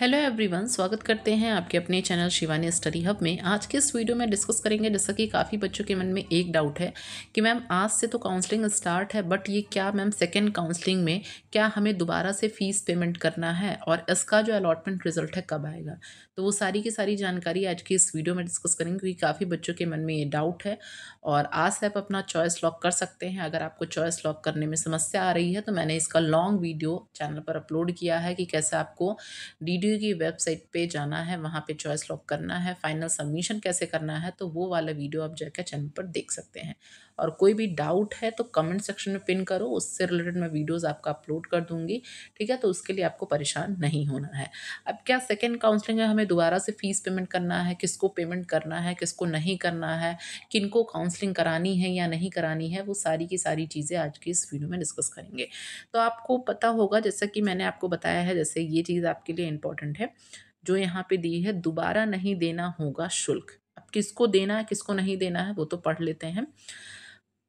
hello everyone स्वागत करते हैं आपके अपने चैनल शिवानी स्टडी हब में आज के इस वीडियो में डिस्कस करेंगे जैसा कि काफ़ी बच्चों के मन में एक डाउट है कि मैम आज से तो काउंसलिंग स्टार्ट है बट ये क्या मैम सेकंड काउंसलिंग में क्या हमें दोबारा से फ़ीस पेमेंट करना है और इसका जो अलॉटमेंट रिजल्ट है कब आएगा तो वो सारी की सारी जानकारी आज की इस वीडियो में डिस्कस करेंगे क्योंकि काफ़ी बच्चों के मन में ये डाउट है और आज आप अपना चॉइस लॉक कर सकते हैं अगर आपको चॉइस लॉक करने में समस्या आ रही है तो मैंने इसका लॉन्ग वीडियो चैनल पर अपलोड किया है कि कैसे आपको डी डी की वेबसाइट पे जाना है वहाँ पे चॉइस लॉक करना है फाइनल सबमिशन कैसे करना है तो वो वाला वीडियो आप जाकर चैनल पर देख सकते हैं और कोई भी डाउट है तो कमेंट सेक्शन में पिन करो उससे रिलेटेड मैं वीडियोज़ आपका अपलोड कर दूंगी ठीक है तो उसके लिए आपको परेशान नहीं होना है अब क्या सेकेंड काउंसलिंग है हमें दोबारा से फ़ीस पेमेंट करना है किसको पेमेंट करना है किसको नहीं करना है को काउंसलिंग करानी है या नहीं करानी है वो सारी की सारी चीज़ें आज की इस वीडियो में डिस्कस करेंगे तो आपको पता होगा जैसा कि मैंने आपको बताया है जैसे ये चीज़ आपके लिए इंपॉर्टेंट है जो यहाँ पे दी है दोबारा नहीं देना होगा शुल्क अब किसको देना है किसको नहीं देना है वो तो पढ़ लेते हैं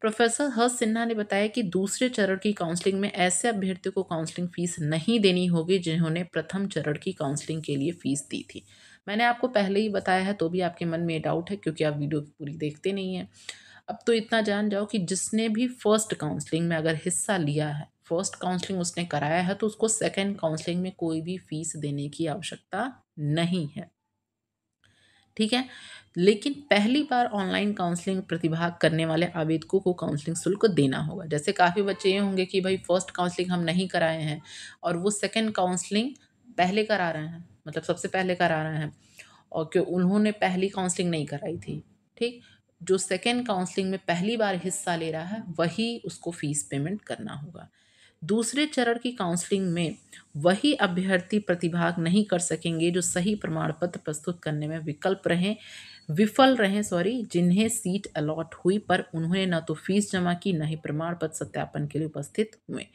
प्रोफेसर हर्ष सिन्हा ने बताया कि दूसरे चरण की काउंसलिंग में ऐसे अभ्यर्थियों को काउंसलिंग फीस नहीं देनी होगी जिन्होंने प्रथम चरण की काउंसलिंग के लिए फीस दी थी मैंने आपको पहले ही बताया है तो भी आपके मन में डाउट है क्योंकि आप वीडियो पूरी देखते नहीं हैं अब तो इतना जान जाओ कि जिसने भी फर्स्ट काउंसलिंग में अगर हिस्सा लिया है फर्स्ट काउंसलिंग उसने कराया है तो उसको सेकेंड काउंसलिंग में कोई भी फीस देने की आवश्यकता नहीं है ठीक है लेकिन पहली बार ऑनलाइन काउंसलिंग प्रतिभाग करने वाले आवेदकों को काउंसलिंग शुल्क देना होगा जैसे काफ़ी बच्चे ये होंगे कि भाई फर्स्ट काउंसलिंग हम नहीं कराए हैं और वो सेकेंड काउंसलिंग पहले करा रहे हैं मतलब सबसे पहले करा रहे हैं और क्यों उन्होंने पहली काउंसलिंग नहीं कराई थी ठीक जो सेकेंड काउंसलिंग में पहली बार हिस्सा ले रहा है वही उसको फीस पेमेंट करना होगा दूसरे चरण की काउंसलिंग में वही अभ्यर्थी प्रतिभाग नहीं कर सकेंगे जो सही प्रमाण पत्र प्रस्तुत करने में विकल्प रहें विफल रहें सॉरी जिन्हें सीट अलॉट हुई पर उन्होंने न तो फीस जमा की न ही प्रमाण पत्र सत्यापन के लिए उपस्थित हुए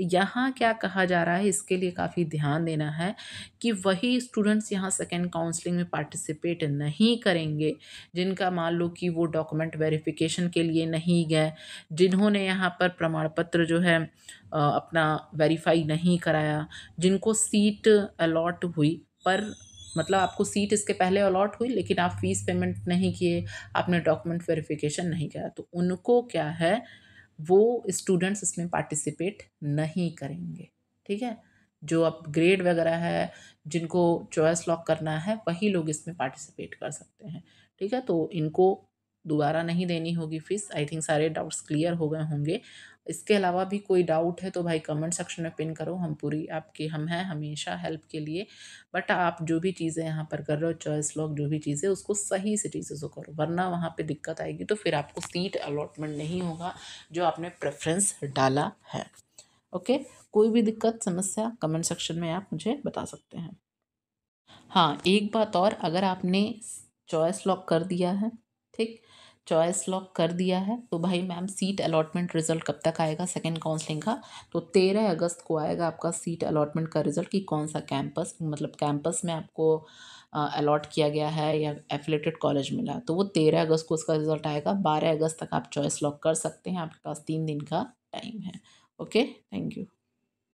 यहाँ क्या कहा जा रहा है इसके लिए काफ़ी ध्यान देना है कि वही स्टूडेंट्स यहाँ सेकेंड काउंसलिंग में पार्टिसिपेट नहीं करेंगे जिनका मान लो कि वो डॉक्यूमेंट वेरिफिकेशन के लिए नहीं गए जिन्होंने यहाँ पर प्रमाण पत्र जो है अपना वेरीफाई नहीं कराया जिनको सीट अलॉट हुई पर मतलब आपको सीट इसके पहले अलॉट हुई लेकिन आप फीस पेमेंट नहीं किए आपने डॉक्यूमेंट वेरिफिकेशन नहीं किया तो उनको क्या है वो स्टूडेंट्स इसमें पार्टिसिपेट नहीं करेंगे ठीक है जो अब ग्रेड वगैरह है जिनको चॉइस लॉक करना है वही लोग इसमें पार्टिसिपेट कर सकते हैं ठीक है तो इनको दोबारा नहीं देनी होगी फ़ीस आई थिंक सारे डाउट्स क्लियर हो गए होंगे इसके अलावा भी कोई डाउट है तो भाई कमेंट सेक्शन में पिन करो हम पूरी आपके हम हैं हमेशा हेल्प के लिए बट आप जो भी चीज़ें यहाँ पर कर रहे हो चॉइस लॉक जो भी चीज़ें उसको सही से चीज़ें से करो वरना वहाँ पे दिक्कत आएगी तो फिर आपको सीट अलॉटमेंट नहीं होगा जो आपने प्रेफरेंस डाला है ओके कोई भी दिक्कत समस्या कमेंट सेक्शन में आप मुझे बता सकते हैं हाँ एक बात और अगर आपने चॉइस लॉक कर दिया है ठीक चॉइस लॉक कर दिया है तो भाई मैम सीट अलॉटमेंट रिजल्ट कब तक आएगा सेकेंड काउंसलिंग का तो तेरह अगस्त को आएगा आपका सीट अलॉटमेंट का रिजल्ट कि कौन सा कैंपस मतलब कैंपस में आपको अलॉट किया गया है या एफिलेटेड कॉलेज मिला तो वो तेरह अगस्त को उसका रिजल्ट आएगा बारह अगस्त तक आप चॉइस लॉक कर सकते हैं आपके पास तीन दिन का टाइम है ओके थैंक यू